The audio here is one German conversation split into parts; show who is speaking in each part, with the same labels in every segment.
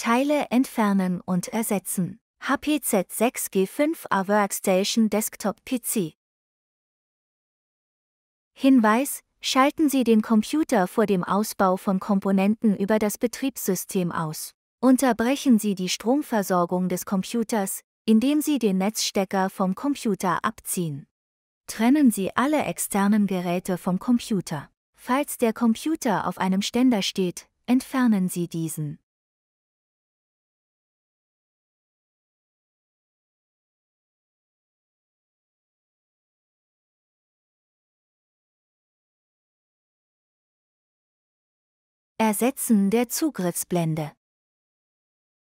Speaker 1: Teile entfernen und ersetzen. HPZ 6G5A Workstation Desktop PC.
Speaker 2: Hinweis: Schalten Sie den Computer vor dem Ausbau von Komponenten über das Betriebssystem aus. Unterbrechen Sie die Stromversorgung des Computers, indem Sie den Netzstecker vom Computer abziehen. Trennen Sie alle externen Geräte vom Computer. Falls der Computer auf
Speaker 1: einem Ständer steht, entfernen Sie diesen. Ersetzen der Zugriffsblende.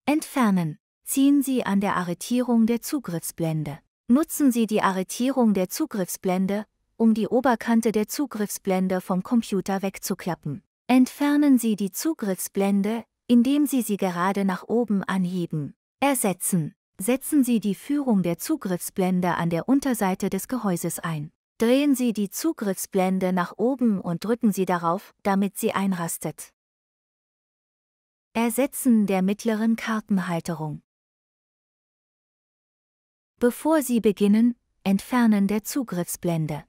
Speaker 1: Entfernen.
Speaker 2: Ziehen Sie an der Arretierung der Zugriffsblende. Nutzen Sie die Arretierung der Zugriffsblende, um die Oberkante der Zugriffsblende vom Computer wegzuklappen. Entfernen Sie die Zugriffsblende, indem Sie sie gerade nach oben anheben. Ersetzen. Setzen Sie die Führung der Zugriffsblende an der Unterseite des Gehäuses ein. Drehen Sie die Zugriffsblende nach oben und drücken Sie darauf, damit sie
Speaker 1: einrastet. Ersetzen der mittleren Kartenhalterung. Bevor Sie beginnen, Entfernen der Zugriffsblende.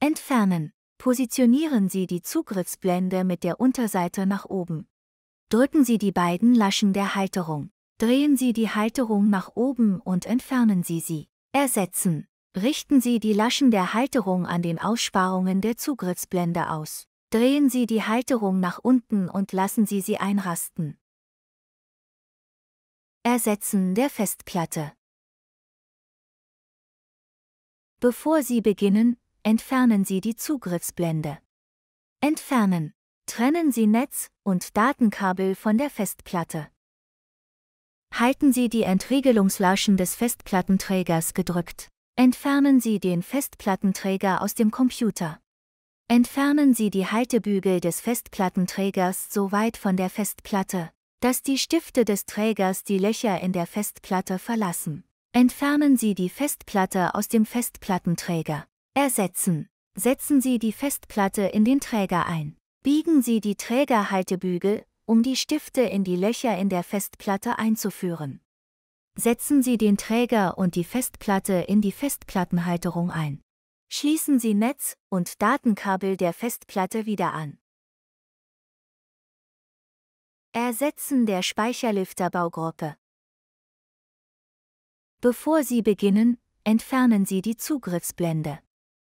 Speaker 1: Entfernen. Positionieren Sie die Zugriffsblende mit
Speaker 2: der Unterseite nach oben. Drücken Sie die beiden Laschen der Halterung. Drehen Sie die Halterung nach oben und entfernen Sie sie. Ersetzen. Richten Sie die Laschen der Halterung an den Aussparungen der Zugriffsblende aus. Drehen Sie die Halterung
Speaker 1: nach unten und lassen Sie sie einrasten. Ersetzen der Festplatte. Bevor Sie beginnen, entfernen Sie die Zugriffsblende. Entfernen.
Speaker 2: Trennen Sie Netz und Datenkabel von der Festplatte. Halten Sie die Entriegelungslaschen des Festplattenträgers gedrückt. Entfernen Sie den Festplattenträger aus dem Computer. Entfernen Sie die Haltebügel des Festplattenträgers so weit von der Festplatte, dass die Stifte des Trägers die Löcher in der Festplatte verlassen. Entfernen Sie die Festplatte aus dem Festplattenträger. Ersetzen. Setzen Sie die Festplatte in den Träger ein. Biegen Sie die Trägerhaltebügel, um die Stifte in die Löcher in der Festplatte einzuführen. Setzen Sie den Träger und die Festplatte in die Festplattenhalterung ein.
Speaker 1: Schließen Sie Netz- und Datenkabel der Festplatte wieder an. Ersetzen der Speicherlifterbaugruppe. Bevor Sie beginnen, entfernen Sie die Zugriffsblende.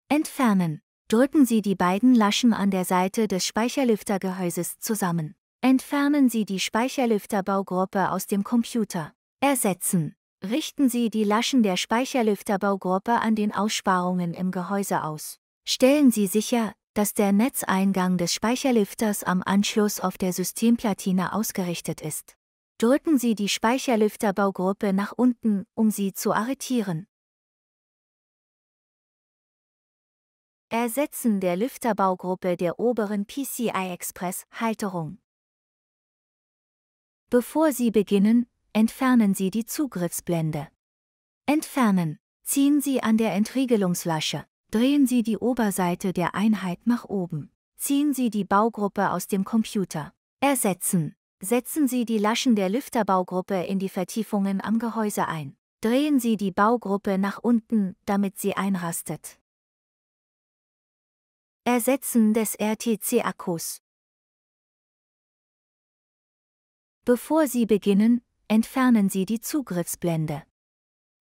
Speaker 2: Entfernen. Drücken Sie die beiden Laschen an der Seite des Speicherliftergehäuses zusammen. Entfernen Sie die Speicherlifterbaugruppe aus dem Computer. Ersetzen richten Sie die Laschen der Speicherlüfterbaugruppe an den Aussparungen im Gehäuse aus. Stellen Sie sicher, dass der Netzeingang des Speicherlüfters am Anschluss auf der Systemplatine ausgerichtet ist. Drücken Sie die Speicherlüfterbaugruppe
Speaker 1: nach unten, um sie zu arretieren. Ersetzen der Lüfterbaugruppe der oberen PCI Express Halterung. Bevor Sie beginnen, entfernen Sie die Zugriffsblende. Entfernen. Ziehen Sie an der Entriegelungslasche.
Speaker 2: Drehen Sie die Oberseite der Einheit nach oben. Ziehen Sie die Baugruppe aus dem Computer. Ersetzen. Setzen Sie die Laschen der Lüfterbaugruppe in die Vertiefungen
Speaker 1: am Gehäuse ein. Drehen Sie die Baugruppe nach unten, damit sie einrastet. Ersetzen des RTC-Akkus. Bevor Sie beginnen, entfernen Sie die Zugriffsblende.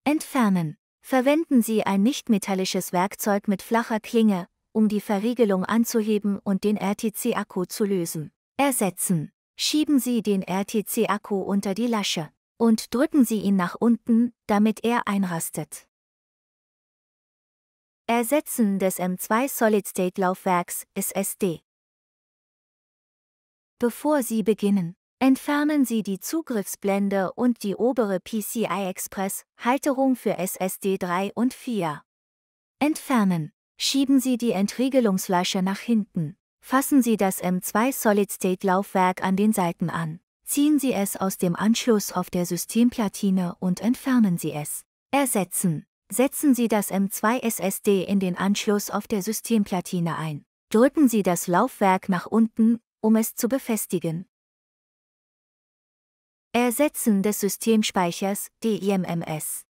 Speaker 1: Entfernen. Verwenden Sie ein nichtmetallisches
Speaker 2: Werkzeug mit flacher Klinge, um die Verriegelung anzuheben und den RTC-Akku zu lösen. Ersetzen. Schieben Sie den RTC-Akku unter die Lasche und drücken
Speaker 1: Sie ihn nach unten, damit er einrastet. Ersetzen des M2 Solid-State-Laufwerks SSD.
Speaker 2: Bevor Sie beginnen, Entfernen Sie die Zugriffsblende und die obere PCI Express Halterung für SSD 3 und 4. Entfernen. Schieben Sie die Entriegelungsflasche nach hinten. Fassen Sie das M2 Solid-State-Laufwerk an den Seiten an. Ziehen Sie es aus dem Anschluss auf der Systemplatine und entfernen Sie es. Ersetzen. Setzen Sie das M2 SSD in den Anschluss auf der Systemplatine ein. Drücken Sie das Laufwerk nach unten, um
Speaker 1: es zu befestigen. Ersetzen des Systemspeichers DIMMS.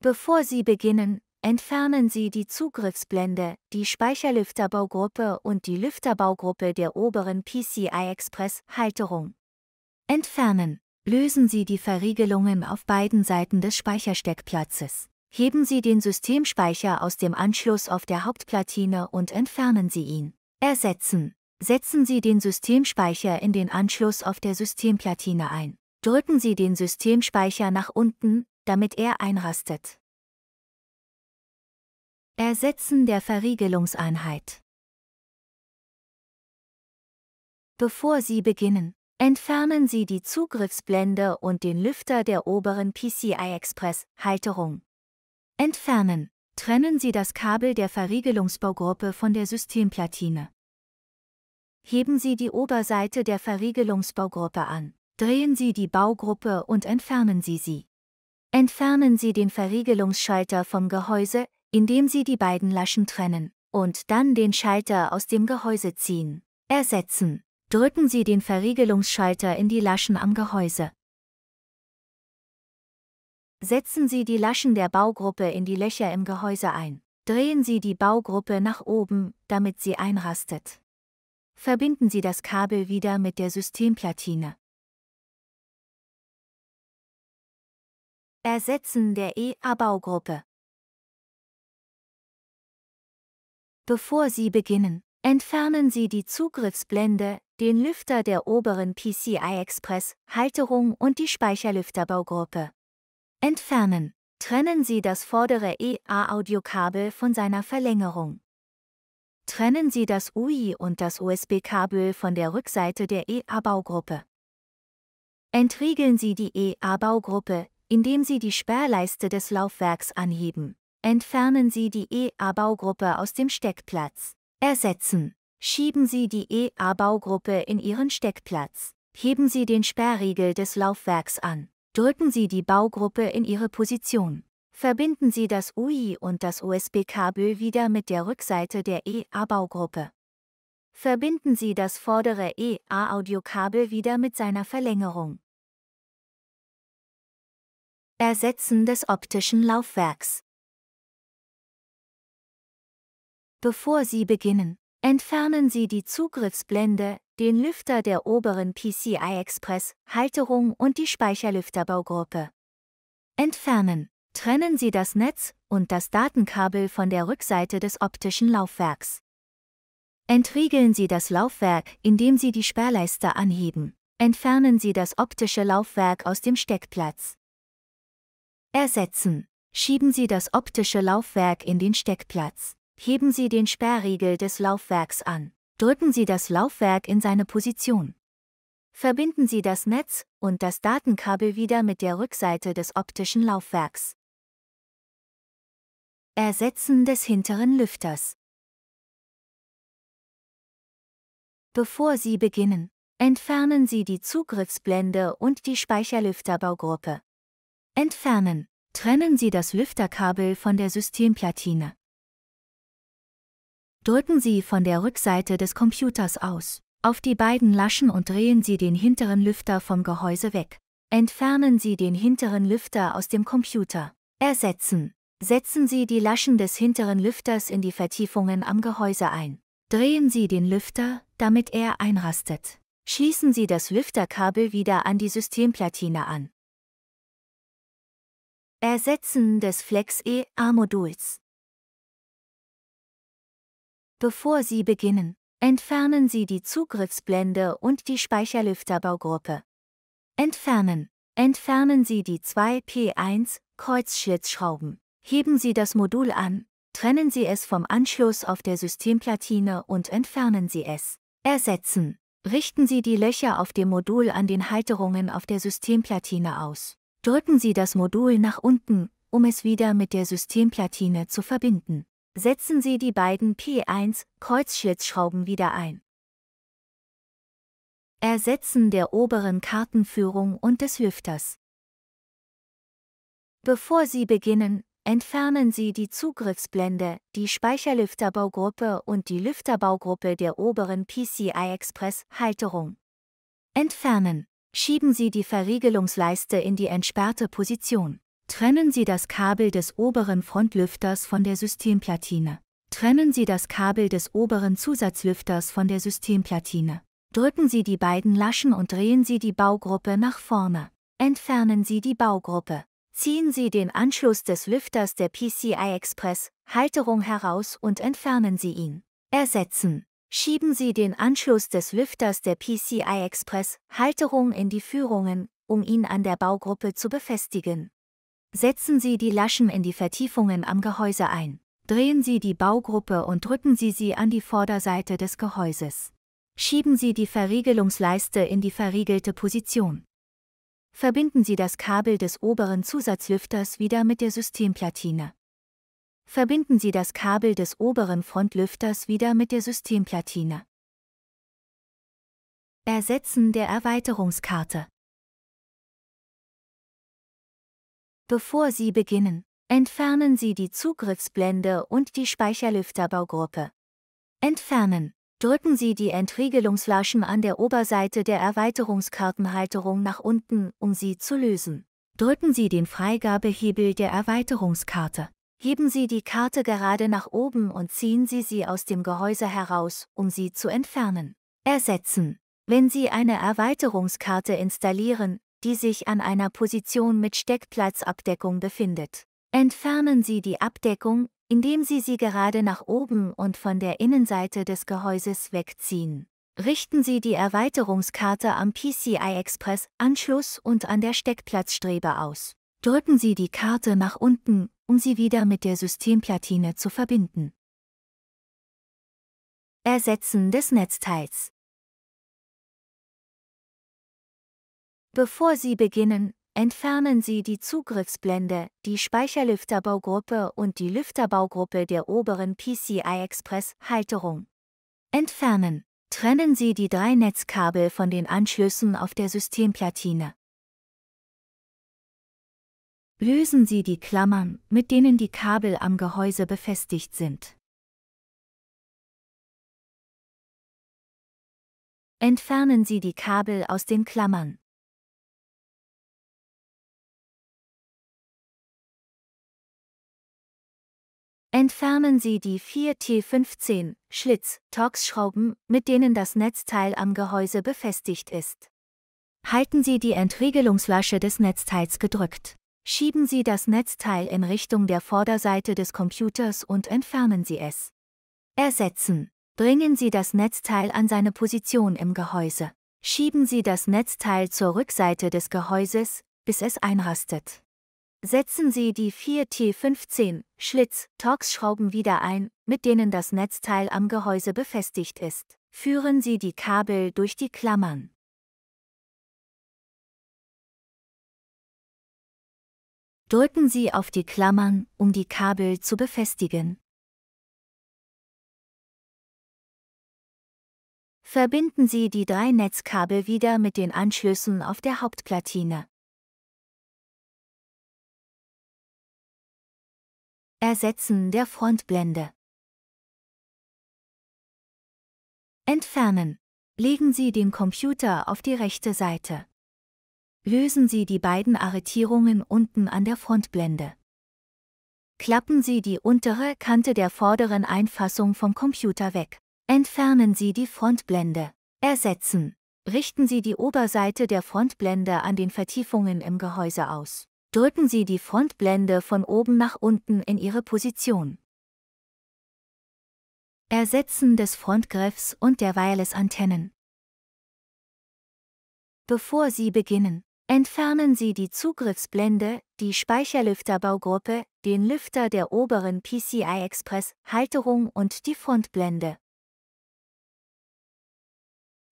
Speaker 1: Bevor Sie beginnen,
Speaker 2: entfernen Sie die Zugriffsblende, die Speicherlüfterbaugruppe und die Lüfterbaugruppe der oberen PCI Express Halterung. Entfernen. Lösen Sie die Verriegelungen auf beiden Seiten des Speichersteckplatzes. Heben Sie den Systemspeicher aus dem Anschluss auf der Hauptplatine und entfernen Sie ihn. Ersetzen. Setzen Sie den Systemspeicher in den Anschluss auf der Systemplatine ein. Drücken
Speaker 1: Sie den Systemspeicher nach unten, damit er einrastet. Ersetzen der Verriegelungseinheit. Bevor Sie beginnen, entfernen Sie die Zugriffsblende und den Lüfter der oberen PCI Express Halterung. Entfernen.
Speaker 2: Trennen Sie das Kabel der Verriegelungsbaugruppe von der Systemplatine heben Sie die Oberseite der Verriegelungsbaugruppe an, drehen Sie die Baugruppe und entfernen Sie sie. Entfernen Sie den Verriegelungsschalter vom Gehäuse, indem Sie die beiden Laschen trennen, und dann den Schalter aus dem Gehäuse ziehen.
Speaker 1: Ersetzen. Drücken Sie den Verriegelungsschalter in die Laschen am Gehäuse. Setzen Sie die Laschen der Baugruppe in die Löcher im Gehäuse ein. Drehen Sie die Baugruppe nach oben, damit sie einrastet. Verbinden Sie das Kabel wieder mit der Systemplatine. Ersetzen der EA-Baugruppe. Bevor Sie beginnen, entfernen Sie die Zugriffsblende, den Lüfter der oberen PCI Express, Halterung und
Speaker 2: die Speicherlüfterbaugruppe. Entfernen. Trennen Sie das vordere EA-Audiokabel von seiner Verlängerung. Trennen Sie das UI und das USB-Kabel von der Rückseite der EA-Baugruppe. Entriegeln Sie die EA-Baugruppe, indem Sie die Sperrleiste des Laufwerks anheben. Entfernen Sie die EA-Baugruppe aus dem Steckplatz. Ersetzen. Schieben Sie die EA-Baugruppe in Ihren Steckplatz. Heben Sie den Sperrriegel des Laufwerks an. Drücken Sie die Baugruppe in ihre Position. Verbinden Sie das UI und das USB-Kabel wieder mit der Rückseite der EA-Baugruppe.
Speaker 1: Verbinden Sie das vordere EA-Audiokabel wieder mit seiner Verlängerung. Ersetzen des optischen Laufwerks. Bevor Sie beginnen, entfernen Sie die Zugriffsblende, den Lüfter der oberen PCI Express Halterung und die
Speaker 2: Speicherlüfterbaugruppe. Entfernen. Trennen Sie das Netz und das Datenkabel von der Rückseite des optischen Laufwerks. Entriegeln Sie das Laufwerk, indem Sie die Sperrleiste anheben. Entfernen Sie das optische Laufwerk aus dem Steckplatz. Ersetzen. Schieben Sie das optische Laufwerk in den Steckplatz. Heben Sie den Sperrriegel des Laufwerks an. Drücken Sie das Laufwerk in seine Position. Verbinden Sie das Netz und das Datenkabel
Speaker 1: wieder mit der Rückseite des optischen Laufwerks. Ersetzen des hinteren Lüfters. Bevor Sie beginnen, entfernen Sie die Zugriffsblende und die
Speaker 2: Speicherlüfterbaugruppe. Entfernen. Trennen Sie das Lüfterkabel von der Systemplatine. Drücken Sie von der Rückseite des Computers aus auf die beiden Laschen und drehen Sie den hinteren Lüfter vom Gehäuse weg. Entfernen Sie den hinteren Lüfter aus dem Computer. Ersetzen. Setzen Sie die Laschen des hinteren Lüfters in die Vertiefungen am Gehäuse ein. Drehen Sie den Lüfter, damit er einrastet. Schließen Sie das Lüfterkabel wieder an die Systemplatine
Speaker 1: an. Ersetzen des flex e a moduls Bevor Sie beginnen, entfernen Sie die Zugriffsblende und die Speicherlüfterbaugruppe. Entfernen.
Speaker 2: Entfernen Sie die zwei P1 Kreuzschlitzschrauben. Heben Sie das Modul an, trennen Sie es vom Anschluss auf der Systemplatine und entfernen Sie es. Ersetzen. Richten Sie die Löcher auf dem Modul an den Halterungen auf der Systemplatine aus. Drücken Sie das Modul nach unten, um es wieder mit der Systemplatine zu verbinden. Setzen Sie die beiden P1 Kreuzschlitzschrauben wieder ein.
Speaker 1: Ersetzen der oberen Kartenführung und des Lüfters. Bevor Sie beginnen, entfernen Sie die
Speaker 2: Zugriffsblende, die Speicherlüfterbaugruppe und die Lüfterbaugruppe der oberen PCI-Express-Halterung. Entfernen. Schieben Sie die Verriegelungsleiste in die entsperrte Position. Trennen Sie das Kabel des oberen Frontlüfters von der Systemplatine. Trennen Sie das Kabel des oberen Zusatzlüfters von der Systemplatine. Drücken Sie die beiden Laschen und drehen Sie die Baugruppe nach vorne. Entfernen Sie die Baugruppe. Ziehen Sie den Anschluss des Lüfters der PCI Express Halterung heraus und entfernen Sie ihn. Ersetzen. Schieben Sie den Anschluss des Lüfters der PCI Express Halterung in die Führungen, um ihn an der Baugruppe zu befestigen. Setzen Sie die Laschen in die Vertiefungen am Gehäuse ein. Drehen Sie die Baugruppe und drücken Sie sie an die Vorderseite des Gehäuses. Schieben Sie die Verriegelungsleiste in die verriegelte Position. Verbinden Sie das Kabel des oberen Zusatzlüfters wieder mit der Systemplatine.
Speaker 1: Verbinden Sie das Kabel des oberen Frontlüfters wieder mit der Systemplatine. Ersetzen der Erweiterungskarte. Bevor Sie beginnen, entfernen Sie die Zugriffsblende und die Speicherlüfterbaugruppe. Entfernen drücken Sie die
Speaker 2: Entriegelungsflaschen an der Oberseite der Erweiterungskartenhalterung nach unten, um sie zu lösen. Drücken Sie den Freigabehebel der Erweiterungskarte. Heben Sie die Karte gerade nach oben und ziehen Sie sie aus dem Gehäuse heraus, um sie zu entfernen. Ersetzen. Wenn Sie eine Erweiterungskarte installieren, die sich an einer Position mit Steckplatzabdeckung befindet, entfernen Sie die Abdeckung, indem sie sie gerade nach oben und von der Innenseite des Gehäuses wegziehen. Richten Sie die Erweiterungskarte am PCI-Express-Anschluss und an der Steckplatzstrebe aus. Drücken Sie die Karte nach unten, um sie wieder mit der
Speaker 1: Systemplatine zu verbinden. Ersetzen des Netzteils Bevor Sie beginnen, entfernen Sie die Zugriffsblende, die Speicherlüfterbaugruppe und die
Speaker 2: Lüfterbaugruppe der oberen PCI-Express-Halterung. Entfernen. Trennen Sie die drei Netzkabel von den Anschlüssen auf der Systemplatine.
Speaker 1: Lösen Sie die Klammern, mit denen die Kabel am Gehäuse befestigt sind. Entfernen Sie die Kabel aus den Klammern. entfernen Sie die 4T15 schlitz torx schrauben mit denen
Speaker 2: das Netzteil am Gehäuse befestigt ist. Halten Sie die Entriegelungslasche des Netzteils gedrückt. Schieben Sie das Netzteil in Richtung der Vorderseite des Computers und entfernen Sie es. Ersetzen. Bringen Sie das Netzteil an seine Position im Gehäuse. Schieben Sie das Netzteil zur Rückseite des Gehäuses, bis es einrastet. Setzen Sie die vier T15
Speaker 1: Schlitz-Torx-Schrauben wieder ein, mit denen das Netzteil am Gehäuse befestigt ist. Führen Sie die Kabel durch die Klammern. Drücken Sie auf die Klammern, um die Kabel zu befestigen. Verbinden Sie die drei Netzkabel wieder mit den Anschlüssen auf der Hauptplatine. Ersetzen der Frontblende. Entfernen. Legen Sie den Computer auf die rechte Seite. Lösen Sie die
Speaker 2: beiden Arretierungen unten an der Frontblende. Klappen Sie die untere Kante der vorderen Einfassung vom Computer weg. Entfernen Sie die Frontblende. Ersetzen. Richten Sie die Oberseite der Frontblende an den Vertiefungen im Gehäuse aus drücken Sie die Frontblende von oben nach unten in Ihre Position.
Speaker 1: Ersetzen des Frontgriffs und der Wireless-Antennen. Bevor Sie beginnen, entfernen
Speaker 2: Sie die Zugriffsblende, die Speicherlüfterbaugruppe, den Lüfter der oberen PCI Express Halterung und die Frontblende.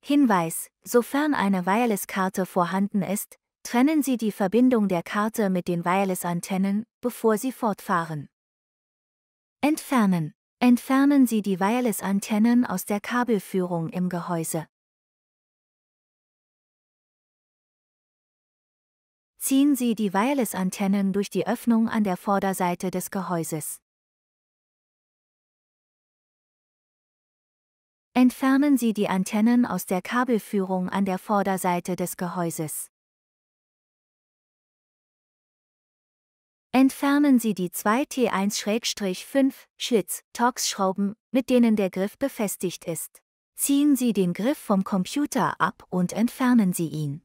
Speaker 2: Hinweis, sofern eine Wireless-Karte vorhanden ist, Trennen Sie die Verbindung der Karte mit den Wireless-Antennen, bevor Sie fortfahren.
Speaker 1: Entfernen. Entfernen Sie die Wireless-Antennen aus der Kabelführung im Gehäuse. Ziehen Sie die Wireless-Antennen durch die Öffnung an der Vorderseite des Gehäuses. Entfernen Sie die Antennen aus der Kabelführung an der Vorderseite des Gehäuses. Entfernen Sie die zwei T1-5
Speaker 2: Schlitz-Tox-Schrauben, mit denen der Griff befestigt ist. Ziehen Sie den Griff vom Computer ab und entfernen Sie ihn.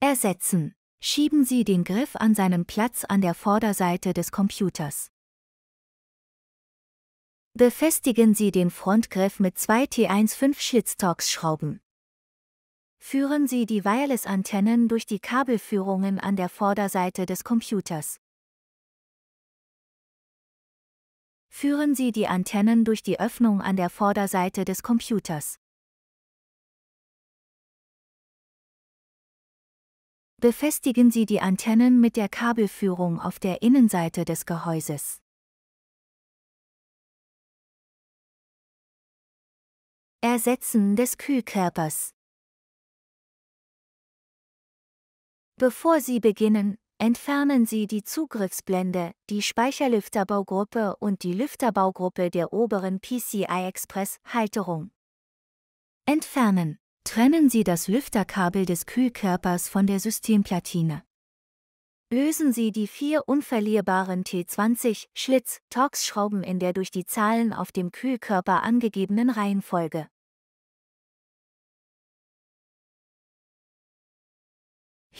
Speaker 2: Ersetzen. Schieben Sie den Griff an seinen Platz an der Vorderseite des Computers. Befestigen Sie den Frontgriff mit zwei T15 1
Speaker 1: Schlitztox-Schrauben. Führen Sie die Wireless-Antennen durch die Kabelführungen an der Vorderseite des Computers. führen Sie die Antennen durch die Öffnung an der Vorderseite des Computers. Befestigen Sie die Antennen mit der Kabelführung auf der Innenseite des Gehäuses. Ersetzen des Kühlkörpers Bevor Sie beginnen, entfernen Sie die Zugriffsblende, die Speicherlüfterbaugruppe
Speaker 2: und die Lüfterbaugruppe der oberen PCI-Express-Halterung. Entfernen. Trennen Sie das Lüfterkabel des Kühlkörpers von der Systemplatine. Lösen Sie die vier unverlierbaren T20-Schlitz-Torx-Schrauben
Speaker 1: in der durch die Zahlen auf dem Kühlkörper angegebenen Reihenfolge.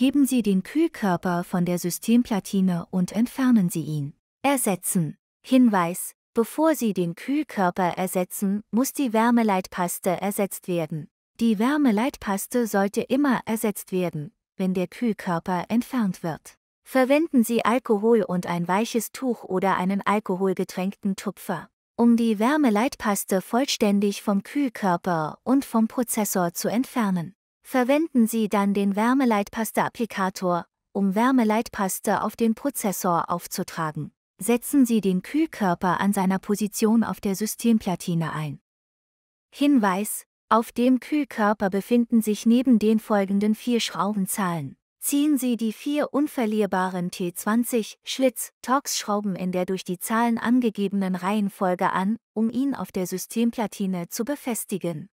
Speaker 1: heben Sie den Kühlkörper von der Systemplatine und entfernen Sie ihn. Ersetzen. Hinweis,
Speaker 2: bevor Sie den Kühlkörper ersetzen, muss die Wärmeleitpaste ersetzt werden. Die Wärmeleitpaste sollte immer ersetzt werden, wenn der Kühlkörper entfernt wird. Verwenden Sie Alkohol und ein weiches Tuch oder einen alkoholgetränkten Tupfer, um die Wärmeleitpaste vollständig vom Kühlkörper und vom Prozessor zu entfernen. Verwenden Sie dann den Wärmeleitpaste-Applikator, um Wärmeleitpaste auf den Prozessor aufzutragen. Setzen Sie den Kühlkörper an seiner Position auf der Systemplatine ein. Hinweis, auf dem Kühlkörper befinden sich neben den folgenden vier Schraubenzahlen. Ziehen Sie die vier unverlierbaren T20 Schlitz Torx-Schrauben in der durch die Zahlen angegebenen Reihenfolge an, um ihn auf der Systemplatine zu befestigen.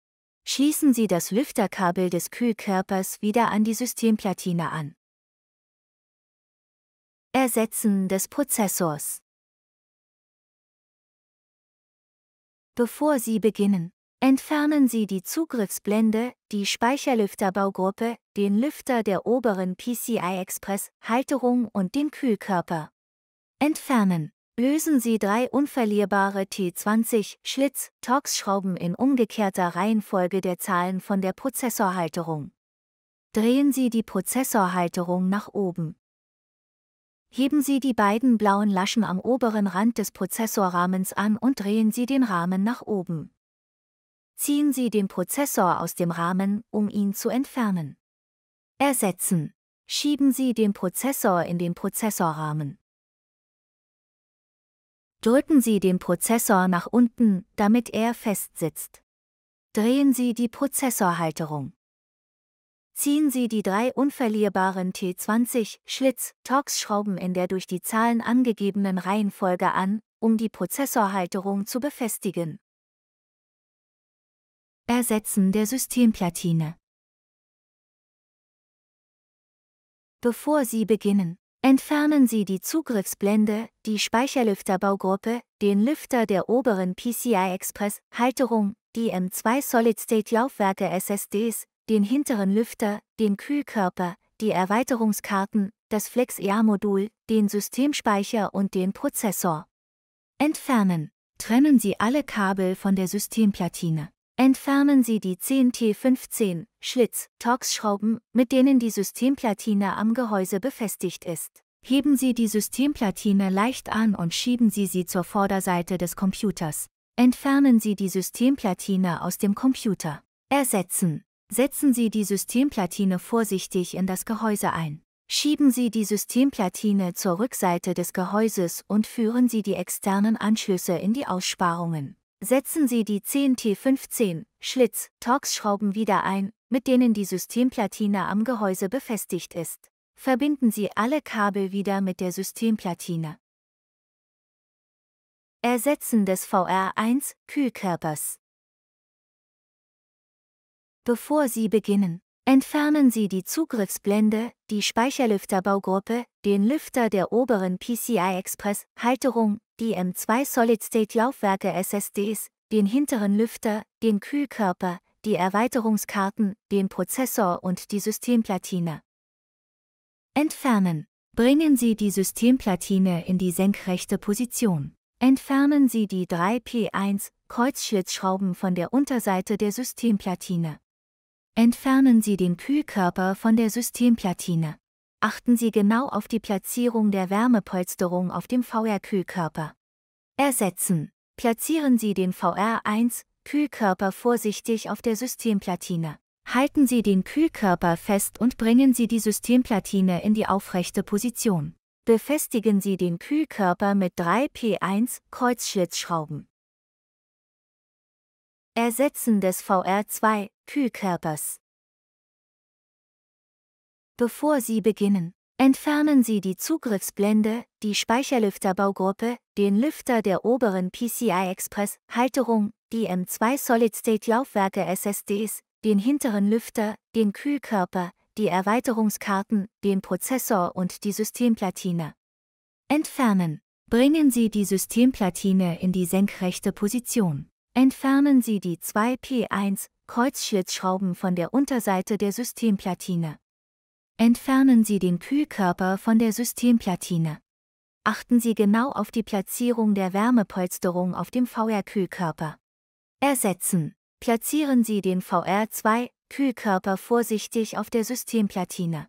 Speaker 2: Schließen
Speaker 1: Sie das Lüfterkabel des Kühlkörpers wieder an die Systemplatine an. Ersetzen des Prozessors. Bevor Sie beginnen, entfernen Sie die
Speaker 2: Zugriffsblende, die Speicherlüfterbaugruppe, den Lüfter der oberen PCI Express Halterung und den Kühlkörper. Entfernen. Lösen Sie drei unverlierbare T20-Schlitz-Torx-Schrauben in umgekehrter Reihenfolge der Zahlen von der Prozessorhalterung. Drehen Sie die Prozessorhalterung nach oben. Heben Sie die beiden blauen Laschen am oberen Rand des Prozessorrahmens an und drehen Sie den Rahmen nach oben. Ziehen Sie den Prozessor
Speaker 1: aus dem Rahmen, um ihn zu entfernen. Ersetzen. Schieben Sie den Prozessor in den Prozessorrahmen. Drücken Sie den Prozessor nach unten, damit er festsitzt. Drehen Sie die
Speaker 2: Prozessorhalterung. Ziehen Sie die drei unverlierbaren T20-Schlitz-Torx-Schrauben in der durch die Zahlen angegebenen Reihenfolge an, um die
Speaker 1: Prozessorhalterung zu befestigen. Ersetzen der Systemplatine Bevor Sie beginnen, Entfernen Sie die Zugriffsblende, die Speicherlüfterbaugruppe,
Speaker 2: den Lüfter der oberen PCI Express Halterung, die M2 Solid State Laufwerke SSDs, den hinteren Lüfter, den Kühlkörper, die Erweiterungskarten, das Flex-EA-Modul, den Systemspeicher und den Prozessor. Entfernen. Trennen Sie alle Kabel von der Systemplatine. Entfernen Sie die 10T15 Schlitz Torx-Schrauben, mit denen die Systemplatine am Gehäuse befestigt ist. Heben Sie die Systemplatine leicht an und schieben Sie sie zur Vorderseite des Computers. Entfernen Sie die Systemplatine aus dem Computer. Ersetzen. Setzen Sie die Systemplatine vorsichtig in das Gehäuse ein. Schieben Sie die Systemplatine zur Rückseite des Gehäuses und führen Sie die externen Anschlüsse in die Aussparungen. Setzen Sie die 10T15 Schlitz Torx-Schrauben wieder ein, mit denen die Systemplatine am Gehäuse befestigt ist. Verbinden
Speaker 1: Sie alle Kabel wieder mit der Systemplatine. Ersetzen des VR1 Kühlkörpers. Bevor Sie beginnen, Entfernen Sie die Zugriffsblende, die Speicherlüfterbaugruppe,
Speaker 2: den Lüfter der oberen PCI Express Halterung, die M2 Solid State Laufwerke SSDs, den hinteren Lüfter, den Kühlkörper, die Erweiterungskarten, den Prozessor und die Systemplatine. Entfernen. Bringen Sie die Systemplatine in die senkrechte Position. Entfernen Sie die drei P1 Kreuzschlitzschrauben von der Unterseite der Systemplatine. Entfernen Sie den Kühlkörper von der Systemplatine. Achten Sie genau auf die Platzierung der Wärmepolsterung auf dem VR-Kühlkörper. Ersetzen. Platzieren Sie den VR1-Kühlkörper vorsichtig auf der Systemplatine. Halten Sie den Kühlkörper fest und bringen Sie die Systemplatine in die aufrechte Position. Befestigen Sie den Kühlkörper mit drei P1-Kreuzschlitzschrauben.
Speaker 1: Ersetzen des VR2-Kühlkörpers. Bevor Sie beginnen, entfernen Sie die Zugriffsblende, die Speicherlüfterbaugruppe, den Lüfter der oberen
Speaker 2: PCI Express Halterung, die M2 Solid-State Laufwerke SSDs, den hinteren Lüfter, den Kühlkörper, die Erweiterungskarten, den Prozessor und die Systemplatine. Entfernen. Bringen Sie die Systemplatine in die senkrechte Position. Entfernen Sie die 2P1 Kreuzschildschrauben von der Unterseite der Systemplatine. Entfernen Sie den Kühlkörper von der Systemplatine. Achten Sie genau auf die Platzierung der Wärmepolsterung auf dem VR-Kühlkörper. Ersetzen. Platzieren Sie den VR2-Kühlkörper vorsichtig auf der Systemplatine.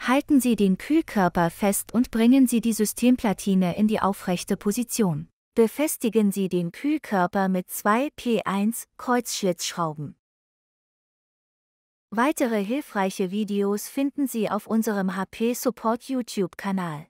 Speaker 2: Halten Sie den Kühlkörper fest und bringen Sie die Systemplatine in die aufrechte Position befestigen Sie den Kühlkörper mit zwei P1 Kreuzschlitzschrauben.
Speaker 1: Weitere hilfreiche Videos finden Sie auf unserem HP Support YouTube-Kanal.